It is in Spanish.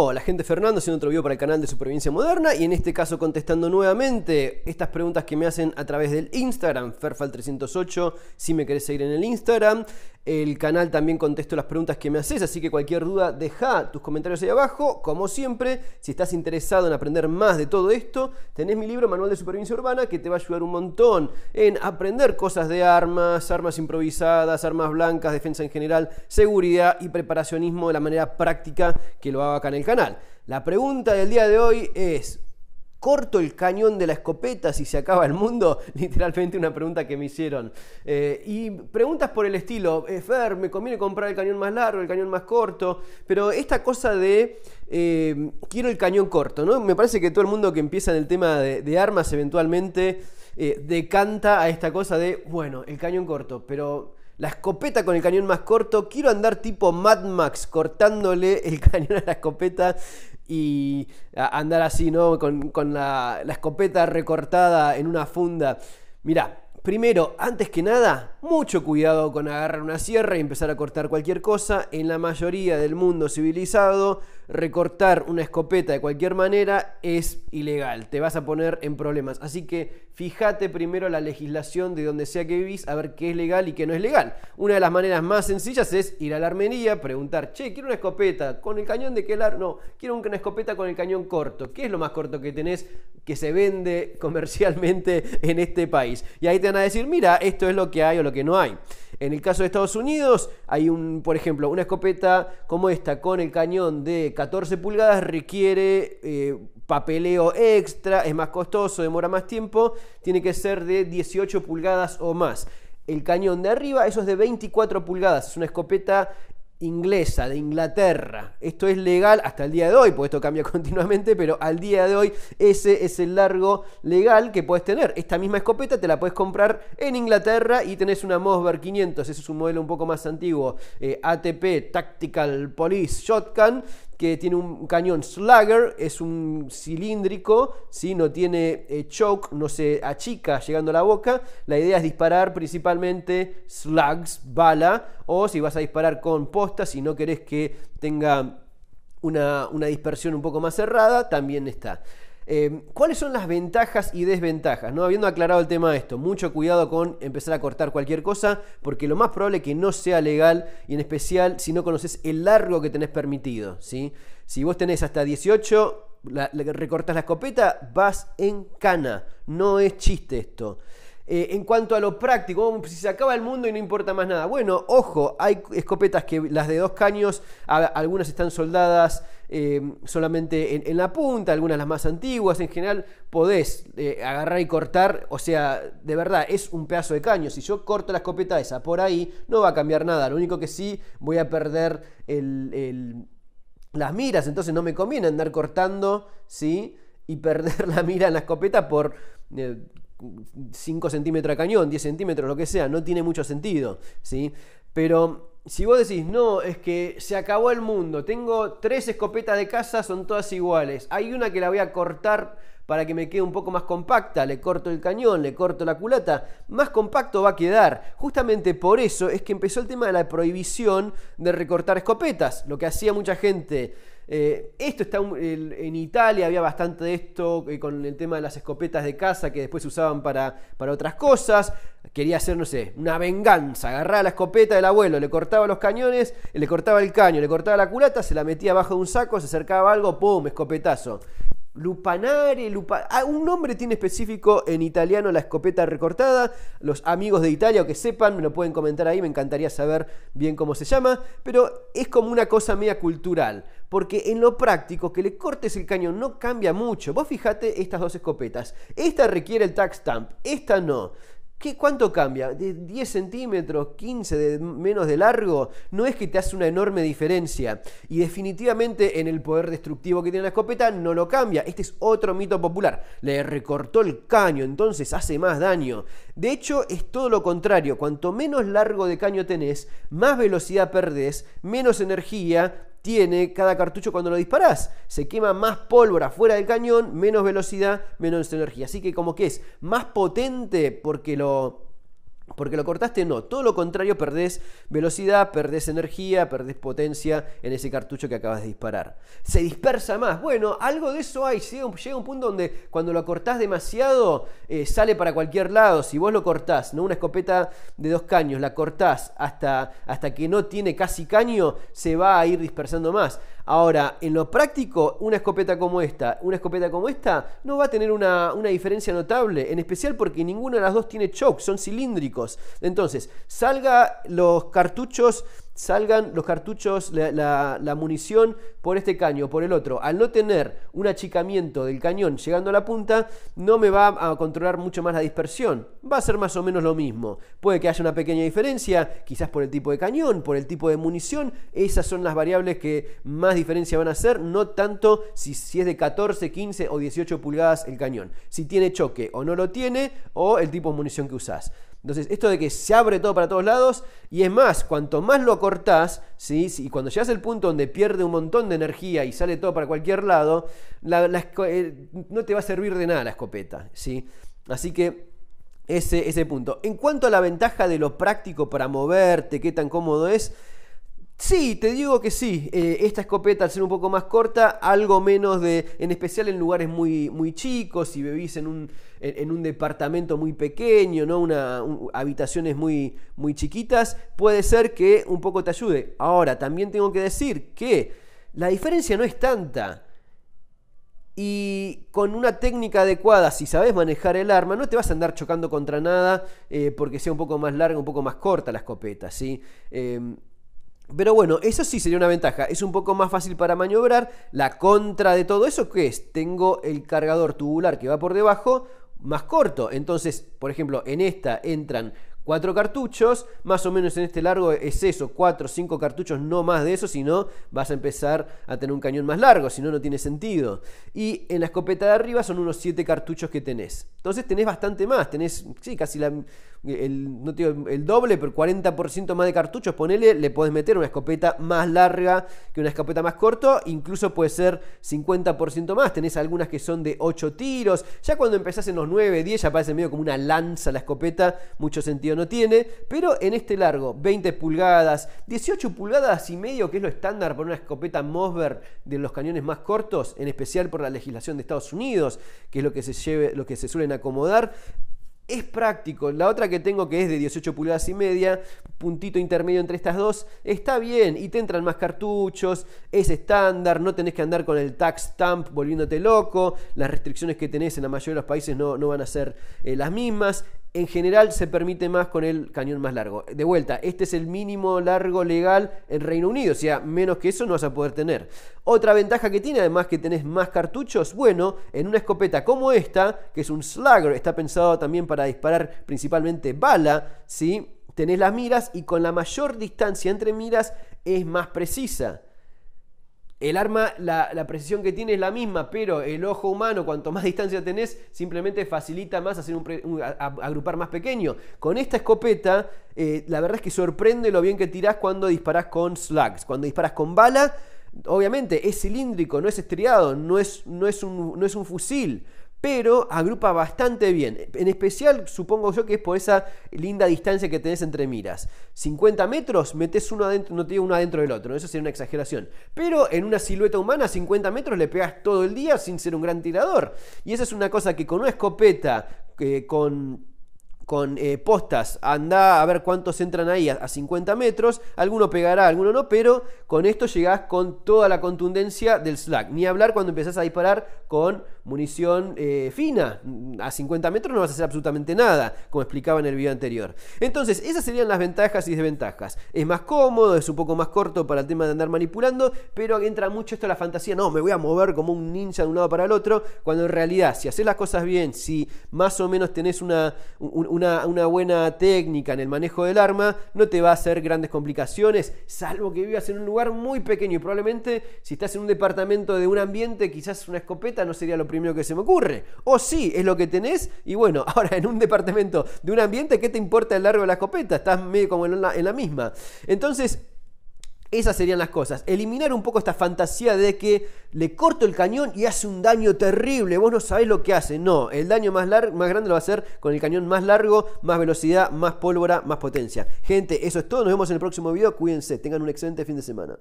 Hola, gente Fernando, haciendo otro video para el canal de Supervivencia Moderna y en este caso contestando nuevamente estas preguntas que me hacen a través del Instagram, Ferfal308, si me querés seguir en el Instagram el canal también contesto las preguntas que me haces, así que cualquier duda deja tus comentarios ahí abajo. Como siempre, si estás interesado en aprender más de todo esto, tenés mi libro Manual de Supervivencia Urbana que te va a ayudar un montón en aprender cosas de armas, armas improvisadas, armas blancas, defensa en general, seguridad y preparacionismo de la manera práctica que lo hago acá en el canal. La pregunta del día de hoy es, ¿Corto el cañón de la escopeta si se acaba el mundo? Literalmente una pregunta que me hicieron. Eh, y preguntas por el estilo, eh, Fer, ¿me conviene comprar el cañón más largo, el cañón más corto? Pero esta cosa de eh, quiero el cañón corto, ¿no? Me parece que todo el mundo que empieza en el tema de, armas eventualmente decanta a esta cosa de, bueno, el cañón corto, pero la escopeta con el cañón más corto. Quiero andar tipo Mad Max cortándole el cañón a la escopeta y andar así, ¿no? Con, con la, la escopeta recortada en una funda. mira Primero, antes que nada, mucho cuidado con agarrar una sierra y empezar a cortar cualquier cosa. En la mayoría del mundo civilizado, recortar una escopeta de cualquier manera es ilegal. Te vas a poner en problemas. Así que fíjate primero la legislación de donde sea que vivís a ver qué es legal y qué no es legal. Una de las maneras más sencillas es ir a la armería, preguntar, che, quiero una escopeta con el cañón de qué largo. No, quiero una escopeta con el cañón corto. ¿Qué es lo más corto que tenés? que se vende comercialmente en este país. Y ahí te van a decir, mira, esto es lo que hay o lo que no hay. En el caso de Estados Unidos, hay un, por ejemplo, una escopeta como esta con el cañón de 14 pulgadas requiere eh, papeleo extra, es más costoso, demora más tiempo, tiene que ser de 18 pulgadas o más. El cañón de arriba, eso es de 24 pulgadas, es una escopeta inglesa, de Inglaterra. Esto es legal hasta el día de hoy, porque esto cambia continuamente, pero al día de hoy ese es el largo legal que puedes tener. Esta misma escopeta te la puedes comprar en Inglaterra y tenés una Mosberg 500, ese es un modelo un poco más antiguo, eh, ATP Tactical Police Shotgun, que tiene un cañón slugger, es un cilíndrico, si no tiene eh, choke, no se achica llegando a la boca. La idea es disparar principalmente slugs, bala, o si vas a disparar con posta, si no querés que tenga una, una dispersión un poco más cerrada, también está. Em, ¿Cuáles son las ventajas y desventajas? ¿no? Habiendo aclarado el tema de esto, mucho cuidado con empezar a cortar cualquier cosa, porque lo más probable es que no sea legal, y en especial si no conoces el largo que tenés permitido. ¿sí? Si vos tenés hasta 18, la, la, la escopeta, vas en cana. No es chiste esto. Eh, en cuanto a lo práctico, si se acaba el mundo y no importa más nada. Bueno, ojo, hay escopetas que las de dos caños, algunas están soldadas Em, solamente en, la punta, algunas las más antiguas, en general podés eh, agarrar y cortar, o sea, de verdad, es un pedazo de caño, si yo corto la escopeta esa por ahí, no va a cambiar nada, lo único que sí voy a perder el, las miras, entonces no me conviene andar cortando, ¿sí? Y perder la mira en la escopeta por... 5 eh, centímetros de cañón, 10 centímetros, lo que sea, no tiene mucho sentido, ¿sí? Pero si vos decís, no, es que se acabó el mundo, tengo tres escopetas de caza, son todas iguales, hay una que la voy a cortar para que me quede un poco más compacta, le corto el cañón, le corto la culata, más compacto va a quedar. Justamente por eso es que empezó el tema de la prohibición de recortar escopetas, lo que hacía mucha gente. Eh, esto está en Italia, había bastante de esto eh, con el tema de las escopetas de casa que después se usaban para, para otras cosas. Quería hacer, no sé, una venganza. Agarraba la escopeta del abuelo, le cortaba los cañones, le cortaba el caño, le cortaba la culata, se la metía abajo de un saco, se acercaba algo, ¡pum! Escopetazo. Lupanare, lupa... Ah, un nombre tiene específico en italiano la escopeta recortada. Los amigos de Italia o que sepan me lo pueden comentar ahí, me encantaría saber bien cómo se llama. Pero es como una cosa media cultural, porque en lo práctico que le cortes el cañón no cambia mucho. Vos fijate estas dos escopetas. Esta requiere el tax stamp, esta no. ¿Qué, ¿Cuánto cambia? ¿De 10 centímetros, 15 de, menos de largo? No es que te hace una enorme diferencia. Y definitivamente en el poder destructivo que tiene la escopeta no lo cambia. Este es otro mito popular. Le recortó el caño, entonces hace más daño. De hecho, es todo lo contrario. Cuanto menos largo de caño tenés, más velocidad perdés, menos energía, tiene cada cartucho cuando lo disparás. Se quema más pólvora fuera del cañón, menos velocidad, menos energía. Así que como que es más potente porque lo porque lo cortaste, no. Todo lo contrario, perdés velocidad, perdés energía, perdés potencia en ese cartucho que acabas de disparar. Se dispersa más. Bueno, algo de eso hay. Llega un, punto donde cuando lo cortás demasiado, eh, sale para cualquier lado. Si vos lo cortás, ¿no? Una escopeta de dos caños, la cortás hasta, hasta que no tiene casi caño, se va a ir dispersando más. Ahora, en lo práctico, una escopeta como esta, una escopeta como esta, no va a tener una, diferencia notable, en especial porque ninguna de las dos tiene choke, son cilíndricos. Entonces, salga los cartuchos salgan los cartuchos, la, munición por este caño, por el otro. Al no tener un achicamiento del cañón llegando a la punta, no me va a controlar mucho más la dispersión. Va a ser más o menos lo mismo. Puede que haya una pequeña diferencia, quizás por el tipo de cañón, por el tipo de munición. Esas son las variables que más diferencia van a hacer, no tanto si, si es de 14, 15 o 18 pulgadas el cañón. Si tiene choque o no lo tiene, o el tipo de munición que usás. Entonces, esto de que se abre todo para todos lados, y es más, cuanto más lo cortás, ¿sí? y cuando llegas al punto donde pierde un montón de energía y sale todo para cualquier lado, eh, no te va a servir de nada la escopeta. ¿sí? Así que ese, ese punto. En cuanto a la ventaja de lo práctico para moverte, qué tan cómodo es, Sí, te digo que sí. Eh, esta escopeta, al ser un poco más corta, algo menos de. En especial en lugares muy, muy chicos, si bebís en un, en, un departamento muy pequeño, ¿no? Una, habitaciones muy, muy chiquitas, puede ser que un poco te ayude. Ahora, también tengo que decir que la diferencia no es tanta. Y con una técnica adecuada, si sabes manejar el arma, no te vas a andar chocando contra nada eh, porque sea un poco más larga, un poco más corta la escopeta, ¿sí? Eh, pero bueno, eso sí sería una ventaja. Es un poco más fácil para maniobrar. La contra de todo eso, que es? Tengo el cargador tubular que va por debajo más corto. Entonces, por ejemplo, en esta entran cuatro cartuchos, más o menos en este largo es eso, cuatro, cinco cartuchos, no más de eso, si no vas a empezar a tener un cañón más largo, si no, no tiene sentido. Y en la escopeta de arriba son unos siete cartuchos que tenés. Entonces tenés bastante más, tenés, sí, casi el, no digo, el doble, pero 40% más de cartuchos, ponele, le podés meter una escopeta más larga que una escopeta más corto incluso puede ser 50% más, tenés algunas que son de 8 tiros, ya cuando empezás en los 9, 10 ya parece medio como una lanza la escopeta, mucho sentido no tiene, pero en este largo, 20 pulgadas, 18 pulgadas y medio, que es lo estándar por una escopeta Mosberg de los cañones más cortos, en especial por la legislación de Estados Unidos, que es lo que se, lleve, lo que se suelen acomodar, es práctico. La otra que tengo que es de 18 pulgadas y media, puntito intermedio entre estas dos, está bien y te entran más cartuchos, es estándar, no tenés que andar con el tax stamp volviéndote loco, las restricciones que tenés en la mayoría de los países no, no van a ser eh, las mismas en general se permite más con el cañón más largo. De vuelta, este es el mínimo largo legal en Reino Unido, o sea, menos que eso no vas a poder tener. Otra ventaja que tiene, además que tenés más cartuchos, bueno, en una escopeta como esta, que es un slugger, está pensado también para disparar principalmente bala, ¿sí? Tenés las miras y con la mayor distancia entre miras es más precisa. El arma, la, precisión que tiene es la misma, pero el ojo humano, cuanto más distancia tenés, simplemente facilita más hacer un, agrupar más pequeño. Con esta escopeta, eh, la verdad es que sorprende lo bien que tirás cuando disparás con slugs. Cuando disparás con bala, obviamente es cilíndrico, no es estriado, no es, no es, no es un fusil pero agrupa bastante bien. En especial, supongo yo que es por esa linda distancia que tenés entre miras. 50 metros, metes uno adentro, no tiene uno adentro del otro, eso sería una exageración. Pero en una silueta humana, 50 metros le pegas todo el día sin ser un gran tirador. Y esa es una cosa que con una escopeta, eh, con con eh, postas, anda a ver cuántos entran ahí a, 50 metros, alguno pegará, alguno no, pero con esto llegás con toda la contundencia del slack. Ni hablar cuando empezás a disparar con munición eh, fina, mm, a 50 metros no vas a hacer absolutamente nada, como explicaba en el video anterior. Entonces, esas serían las ventajas y desventajas. Es más cómodo, es un poco más corto para el tema de andar manipulando, pero entra mucho esto a la fantasía, no, me voy a mover como un ninja de un lado para el otro, cuando en realidad, si haces las cosas bien, si más o menos tenés una, una, buena técnica en el manejo del arma no te va a hacer grandes complicaciones, salvo que vivas en un lugar muy pequeño y probablemente si estás en un departamento de un ambiente, quizás una escopeta no sería lo primero que se me ocurre. O sí, es lo que tenés y bueno, ahora en un departamento de un ambiente, ¿qué te importa el largo de la escopeta? Estás medio como en la misma. Entonces, esas serían las cosas. Eliminar un poco esta fantasía de que le corto el cañón y hace un daño terrible. Vos no sabés lo que hace. No, el daño más, más grande lo va a hacer con el cañón más largo, más velocidad, más pólvora, más potencia. Gente, eso es todo. Nos vemos en el próximo video. Cuídense. Tengan un excelente fin de semana.